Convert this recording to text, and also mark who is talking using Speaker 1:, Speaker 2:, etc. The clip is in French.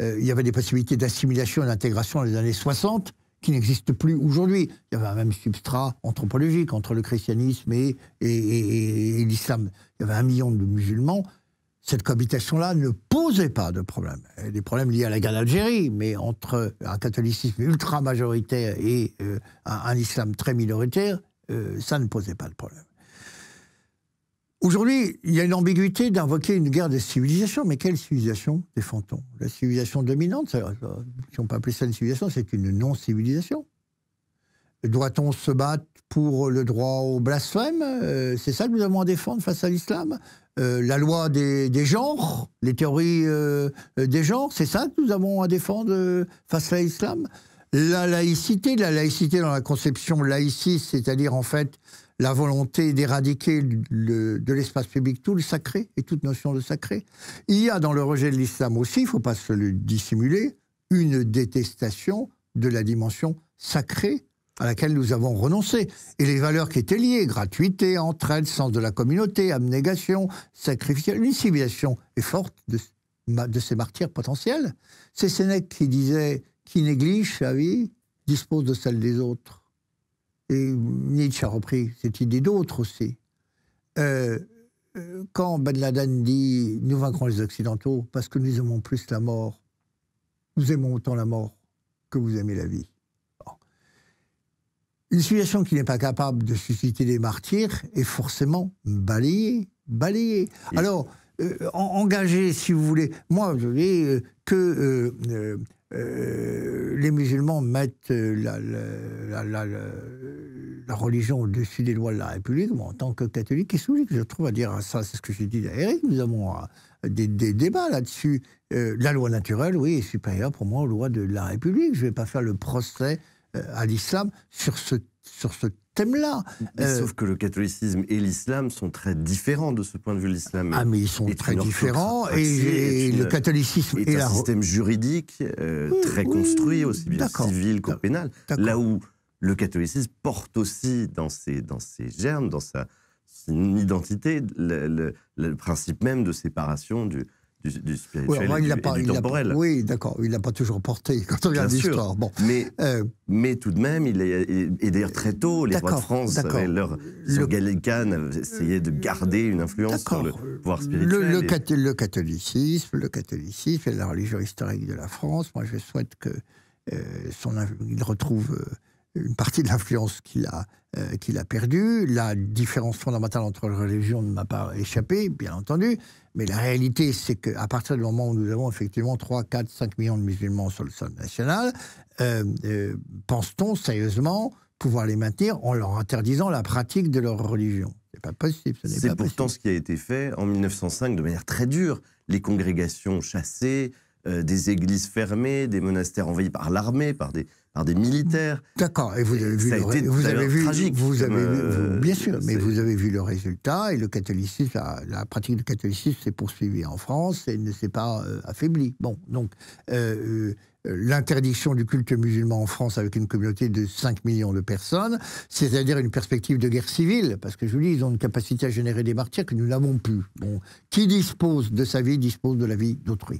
Speaker 1: Euh, il y avait des possibilités d'assimilation et d'intégration dans les années 60 qui n'existent plus aujourd'hui. Il y avait un même substrat anthropologique entre le christianisme et, l'islam. Il y avait un million de musulmans. Cette cohabitation-là ne posait pas de problème. Des problèmes liés à la guerre d'Algérie, mais entre un catholicisme ultra majoritaire et euh, un, islam très minoritaire, euh, ça ne posait pas de problème. Aujourd'hui, il y a une ambiguïté d'invoquer une guerre des civilisations, mais quelle civilisation défend-on La civilisation dominante, si on peut appeler ça une civilisation, c'est une non-civilisation. Doit-on se battre pour le droit au blasphème euh, C'est ça que nous avons à défendre face à l'islam euh, La loi des, genres, les théories euh, des genres, c'est ça que nous avons à défendre face à l'islam la laïcité, la laïcité dans la conception laïciste, c'est-à-dire en fait la volonté d'éradiquer de l'espace public tout le sacré et toute notion de sacré. Il y a dans le rejet de l'islam aussi, il ne faut pas se le dissimuler, une détestation de la dimension sacrée à laquelle nous avons renoncé. Et les valeurs qui étaient liées, gratuité, entraide, sens de la communauté, abnégation, sacrifice, une civilisation est forte de, de ces martyrs potentiels. C'est Sénèque qui disait qui néglige sa vie dispose de celle des autres. Et Nietzsche a repris cette idée d'autres aussi. Euh, euh, quand Ben Laden dit Nous vaincrons les Occidentaux parce que nous aimons plus la mort, nous aimons autant la mort que vous aimez la vie. Une situation qui n'est pas capable de susciter des martyrs est forcément balayée. balayée. Alors, euh, engager, si vous voulez. Moi, je vais que euh, euh, euh, les musulmans mettent la, religion au-dessus des lois de la République, moi, en tant que catholique et je trouve à dire ah, ça, c'est ce que j'ai dit à nous avons des, débats là-dessus. la loi naturelle, oui, est supérieure pour moi aux lois de la République. Je ne vais pas faire le procès à l'islam sur ce, sur ce thème-là.
Speaker 2: Euh, sauf que le catholicisme et l'islam sont très différents de ce point de vue. L'islam ah mais ils sont très différents et, le catholicisme est un système juridique euh, très construit aussi bien civil qu'au pénal. Là où le catholicisme porte aussi dans ses dans germes, dans sa identité, le principe même de séparation du, du, spirituel oui, a du temporel. oui,
Speaker 1: d'accord, il n'a pas toujours porté quand on regarde l'histoire.
Speaker 2: Bon. Euh, mais, tout de même, il est, et d'ailleurs très tôt, les rois de France, leur, sur le, Gallican, essayaient de garder une influence sur le pouvoir spirituel.
Speaker 1: Le, catholicisme, le catholicisme et la religion historique de la France, moi je souhaite que euh, son, il retrouve... Euh, une partie de l'influence qu'il a, euh, qu'il a perdue. La différence fondamentale entre les religions ne m'a pas échappé, bien entendu. Mais la réalité, c'est qu'à partir du moment où nous avons effectivement 3, 4, 5 millions de musulmans sur le sol national, euh, euh, pense-t-on sérieusement pouvoir les maintenir en leur interdisant la pratique de leur religion C'est pas possible. C'est pourtant
Speaker 2: possible. ce qui a été fait en 1905 de manière très dure. Les congrégations chassées, euh, des églises fermées, des monastères envahis par l'armée, par des, par des militaires. D'accord, et vous avez vu, le, vous vu, tragique, euh, vous bien
Speaker 1: sûr, mais vous avez vu le résultat, et le catholicisme, la, pratique du catholicisme s'est poursuivie en France et ne s'est pas euh, affaiblie. Bon, donc, l'interdiction du culte musulman en France avec une communauté de 5 millions de personnes, c'est-à-dire une perspective de guerre civile, parce que je vous dis, ils ont une capacité à générer des martyrs que nous n'avons plus. Bon, qui dispose de sa vie dispose de la vie d'autrui.